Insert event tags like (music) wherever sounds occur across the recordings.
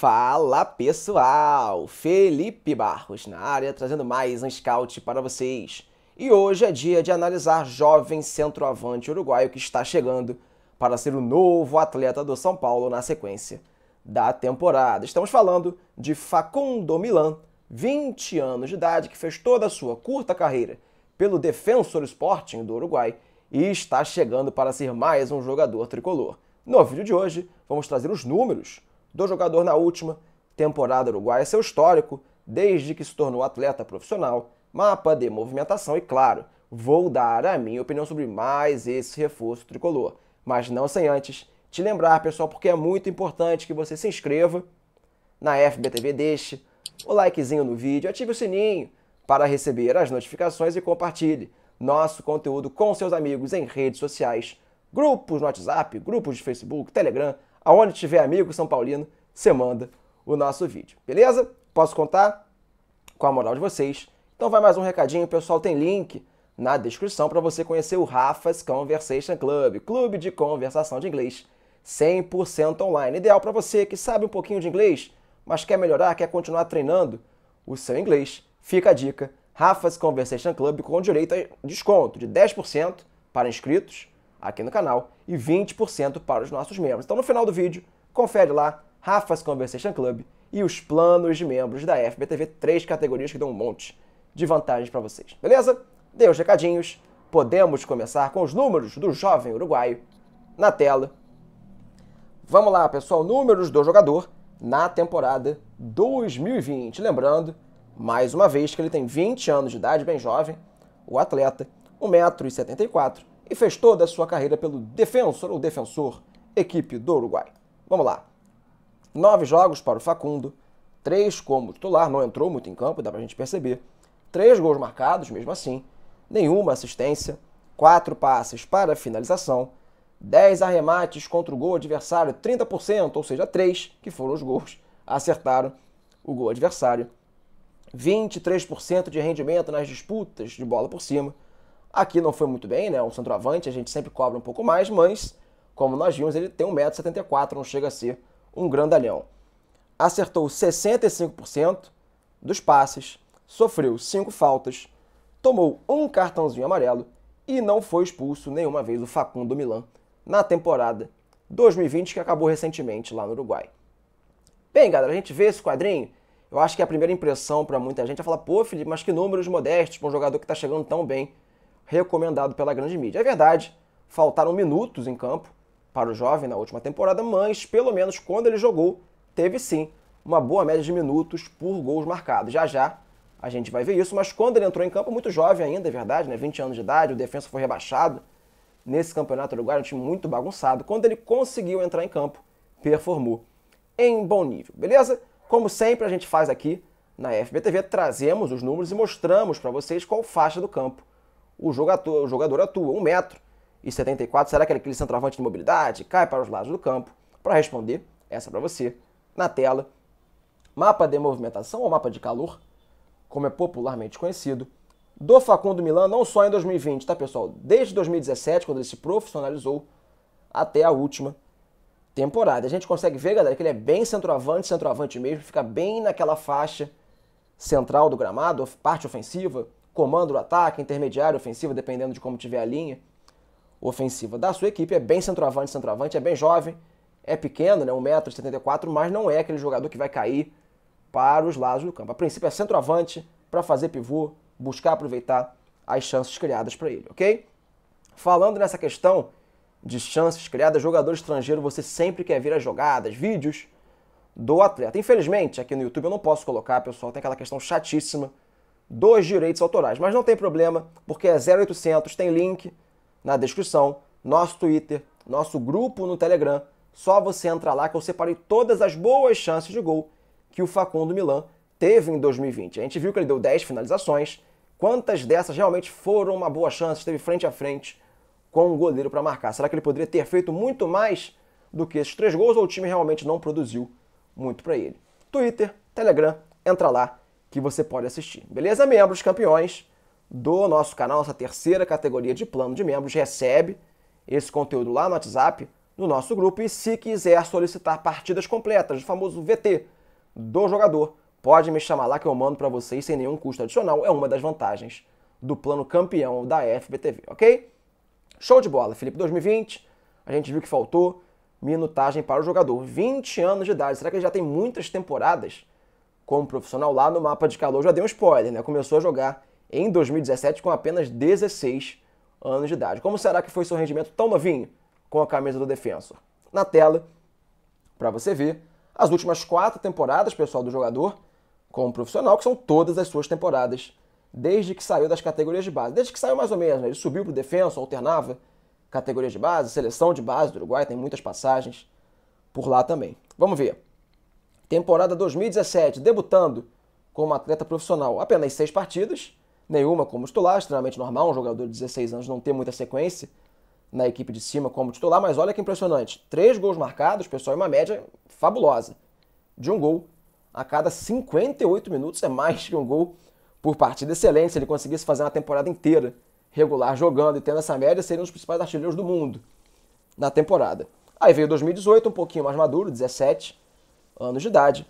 Fala pessoal, Felipe Barros na área trazendo mais um scout para vocês. E hoje é dia de analisar jovem centroavante uruguaio que está chegando para ser o novo atleta do São Paulo na sequência da temporada. Estamos falando de Facundo Milan, 20 anos de idade, que fez toda a sua curta carreira pelo Defensor Sporting do Uruguai e está chegando para ser mais um jogador tricolor. No vídeo de hoje, vamos trazer os números do jogador na última temporada uruguaia, seu histórico desde que se tornou atleta profissional, mapa de movimentação e, claro, vou dar a minha opinião sobre mais esse reforço tricolor. Mas não sem antes te lembrar, pessoal, porque é muito importante que você se inscreva na FBTV, deixe o likezinho no vídeo, ative o sininho para receber as notificações e compartilhe nosso conteúdo com seus amigos em redes sociais, grupos no WhatsApp, grupos de Facebook, Telegram, aonde tiver amigo São Paulino, você manda o nosso vídeo, beleza? Posso contar com a moral de vocês. Então vai mais um recadinho, pessoal, tem link na descrição para você conhecer o Rafa's Conversation Club, clube de conversação de inglês 100% online. Ideal para você que sabe um pouquinho de inglês, mas quer melhorar, quer continuar treinando o seu inglês. Fica a dica, Rafa's Conversation Club com direito a desconto de 10% para inscritos aqui no canal e 20% para os nossos membros. Então no final do vídeo, confere lá Rafa's Conversation Club e os planos de membros da FBTV, três categorias que dão um monte de vantagens para vocês. Beleza? Deu os recadinhos, podemos começar com os números do jovem uruguaio na tela. Vamos lá, pessoal, números do jogador na temporada 2020. Lembrando, mais uma vez, que ele tem 20 anos de idade, bem jovem, o atleta, 1,74m, e fez toda a sua carreira pelo defensor ou defensor, equipe do Uruguai. Vamos lá. Nove jogos para o Facundo, três como titular, não entrou muito em campo, dá pra gente perceber. Três gols marcados, mesmo assim, nenhuma assistência, quatro passes para finalização, dez arremates contra o gol adversário, 30%, ou seja, três que foram os gols, acertaram o gol adversário. 23% de rendimento nas disputas de bola por cima, Aqui não foi muito bem, né? Um centroavante, a gente sempre cobra um pouco mais, mas, como nós vimos, ele tem 1,74m, não chega a ser um grandalhão. Acertou 65% dos passes, sofreu 5 faltas, tomou um cartãozinho amarelo e não foi expulso nenhuma vez o Facundo Milan na temporada 2020 que acabou recentemente lá no Uruguai. Bem, galera, a gente vê esse quadrinho, eu acho que é a primeira impressão para muita gente é falar: pô, Felipe, mas que números modestos para um jogador que está chegando tão bem recomendado pela grande mídia. É verdade, faltaram minutos em campo para o jovem na última temporada, mas pelo menos quando ele jogou, teve sim uma boa média de minutos por gols marcados. Já já a gente vai ver isso, mas quando ele entrou em campo, muito jovem ainda, é verdade, né? 20 anos de idade, o defensa foi rebaixado nesse campeonato do um time muito bagunçado. Quando ele conseguiu entrar em campo, performou em bom nível, beleza? Como sempre a gente faz aqui na FBTV, trazemos os números e mostramos para vocês qual faixa do campo o jogador, o jogador atua 174 metro e Será que é aquele centroavante de mobilidade? Cai para os lados do campo. Para responder, essa é para você, na tela. Mapa de movimentação ou mapa de calor, como é popularmente conhecido, do Facundo Milan, não só em 2020, tá pessoal? Desde 2017, quando ele se profissionalizou, até a última temporada. A gente consegue ver, galera, que ele é bem centroavante, centroavante mesmo, fica bem naquela faixa central do gramado, parte ofensiva, comando do ataque, intermediário, ofensivo dependendo de como tiver a linha ofensiva da sua equipe. É bem centroavante, centroavante, é bem jovem, é pequeno, né? 1,74m, mas não é aquele jogador que vai cair para os lados do campo. A princípio é centroavante para fazer pivô, buscar aproveitar as chances criadas para ele, ok? Falando nessa questão de chances criadas, jogador estrangeiro, você sempre quer ver as jogadas, vídeos do atleta. Infelizmente, aqui no YouTube eu não posso colocar, pessoal, tem aquela questão chatíssima dos direitos autorais. Mas não tem problema, porque é 0800, tem link na descrição, nosso Twitter, nosso grupo no Telegram. Só você entrar lá que eu separei todas as boas chances de gol que o Facundo Milan teve em 2020. A gente viu que ele deu 10 finalizações. Quantas dessas realmente foram uma boa chance? Esteve frente a frente com o um goleiro para marcar. Será que ele poderia ter feito muito mais do que esses três gols ou o time realmente não produziu muito para ele? Twitter, Telegram, entra lá que você pode assistir. Beleza? Membros campeões do nosso canal, nossa terceira categoria de plano de membros, recebe esse conteúdo lá no WhatsApp, no nosso grupo, e se quiser solicitar partidas completas, o famoso VT do jogador, pode me chamar lá que eu mando para vocês sem nenhum custo adicional. É uma das vantagens do plano campeão da FBTV, ok? Show de bola, Felipe. 2020, a gente viu que faltou minutagem para o jogador. 20 anos de idade, será que ele já tem muitas temporadas como profissional lá no mapa de calor, já dei um spoiler, né? Começou a jogar em 2017 com apenas 16 anos de idade. Como será que foi seu rendimento tão novinho com a camisa do Defensor? Na tela, para você ver, as últimas quatro temporadas, pessoal, do jogador como profissional, que são todas as suas temporadas, desde que saiu das categorias de base. Desde que saiu mais ou menos, né? ele subiu para o Defensor, alternava categorias de base, seleção de base do Uruguai, tem muitas passagens por lá também. Vamos ver. Temporada 2017, debutando como atleta profissional. Apenas seis partidas, nenhuma como titular, extremamente normal, um jogador de 16 anos não ter muita sequência na equipe de cima como titular, mas olha que impressionante. Três gols marcados, pessoal, e uma média fabulosa. De um gol a cada 58 minutos é mais que um gol por partida. Excelente, se ele conseguisse fazer uma temporada inteira regular jogando e tendo essa média, seria um dos principais artilheiros do mundo na temporada. Aí veio 2018, um pouquinho mais maduro, 17, anos de idade.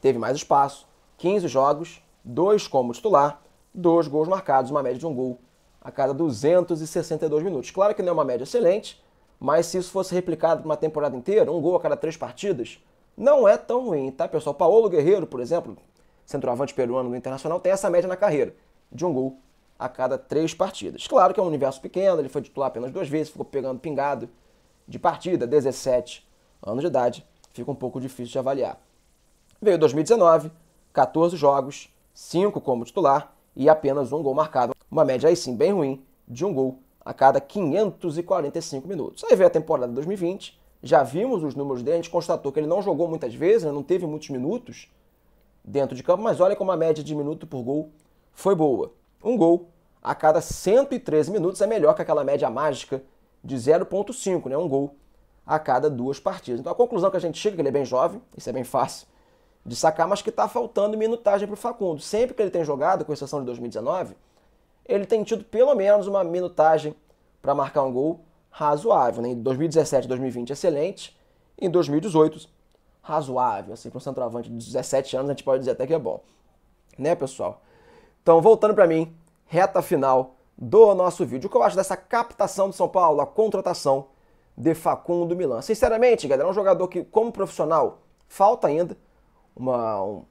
Teve mais espaço, 15 jogos, dois como titular, dois gols marcados, uma média de um gol a cada 262 minutos. Claro que não é uma média excelente, mas se isso fosse replicado por uma temporada inteira, um gol a cada três partidas, não é tão ruim, tá, pessoal? Paulo Guerreiro, por exemplo, centroavante peruano do Internacional, tem essa média na carreira, de um gol a cada três partidas. Claro que é um universo pequeno, ele foi titular apenas duas vezes, ficou pegando pingado de partida, 17 anos de idade fica um pouco difícil de avaliar. Veio 2019, 14 jogos, 5 como titular e apenas um gol marcado. Uma média aí sim bem ruim, de um gol a cada 545 minutos. Aí veio a temporada de 2020, já vimos os números dele, a gente constatou que ele não jogou muitas vezes, né, não teve muitos minutos dentro de campo, mas olha como a média de minuto por gol foi boa. Um gol a cada 113 minutos é melhor que aquela média mágica de 0.5, né? um gol a cada duas partidas. Então a conclusão é que a gente chega, que ele é bem jovem, isso é bem fácil de sacar, mas que está faltando minutagem para o Facundo. Sempre que ele tem jogado, com exceção de 2019, ele tem tido pelo menos uma minutagem para marcar um gol razoável. Né? Em 2017 2020, excelente. Em 2018, razoável. Assim, para um centroavante de 17 anos, a gente pode dizer até que é bom. Né, pessoal? Então, voltando para mim, reta final do nosso vídeo. O que eu acho dessa captação do São Paulo, a contratação de Facundo Milan. Sinceramente, galera, é um jogador que, como profissional, falta ainda uma, um,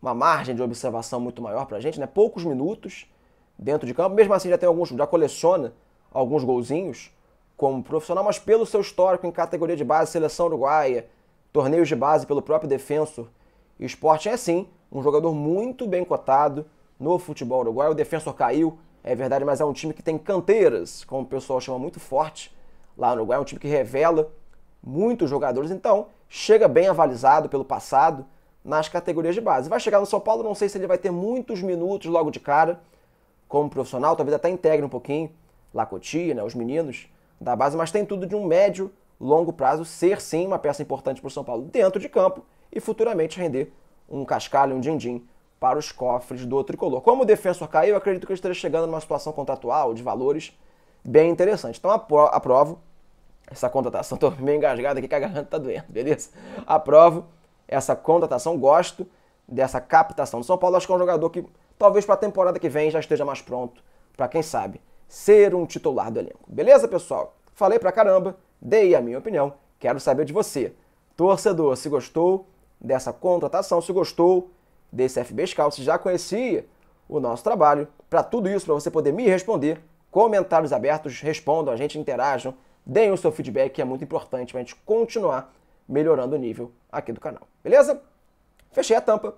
uma margem de observação muito maior pra gente, né? Poucos minutos dentro de campo. Mesmo assim, já tem alguns, já coleciona alguns golzinhos como profissional, mas pelo seu histórico em categoria de base, seleção uruguaia, torneios de base pelo próprio Defensor e Sporting, é sim um jogador muito bem cotado no futebol uruguaio. O Defensor caiu, é verdade, mas é um time que tem canteiras, como o pessoal chama, muito forte lá no Uruguai, é um time que revela muitos jogadores, então chega bem avalizado pelo passado nas categorias de base. Vai chegar no São Paulo, não sei se ele vai ter muitos minutos logo de cara como profissional, talvez até integre um pouquinho Lacotia, né, os meninos da base, mas tem tudo de um médio, longo prazo ser sim uma peça importante para o São Paulo dentro de campo e futuramente render um cascalho, um din-din para os cofres do tricolor. Como o defensor caiu, eu acredito que ele esteja chegando numa situação contratual de valores bem interessante. Então aprovo essa contratação. Estou (laughs) meio engasgado aqui que a garganta está doendo, beleza? Aprovo essa contratação, gosto dessa captação do São Paulo. Acho que é um jogador que talvez para a temporada que vem já esteja mais pronto para quem sabe ser um titular do elenco. Beleza, pessoal? Falei pra caramba, dei a minha opinião. Quero saber de você, torcedor, se gostou dessa contratação, se gostou desse FB Scout, se já conhecia o nosso trabalho. Para tudo isso, para você poder me responder, comentários abertos, respondam, a gente interajam, deem o seu feedback, que é muito importante para a gente continuar melhorando o nível aqui do canal. Beleza? Fechei a tampa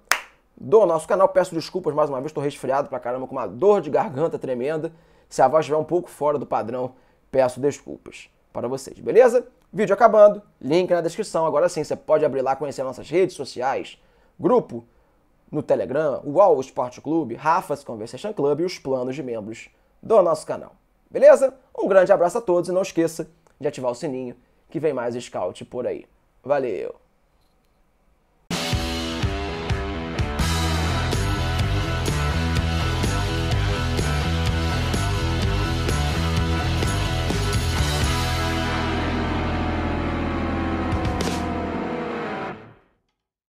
do nosso canal. Peço desculpas mais uma vez, estou resfriado pra caramba, com uma dor de garganta tremenda. Se a voz estiver um pouco fora do padrão, peço desculpas para vocês, beleza? Vídeo acabando, link na descrição. Agora sim, você pode abrir lá, conhecer nossas redes sociais, grupo no Telegram, o UOL Esporte Clube, Rafa's Conversation Club e os planos de membros do nosso canal. Beleza? Um grande abraço a todos e não esqueça de ativar o sininho que vem mais scout por aí. Valeu!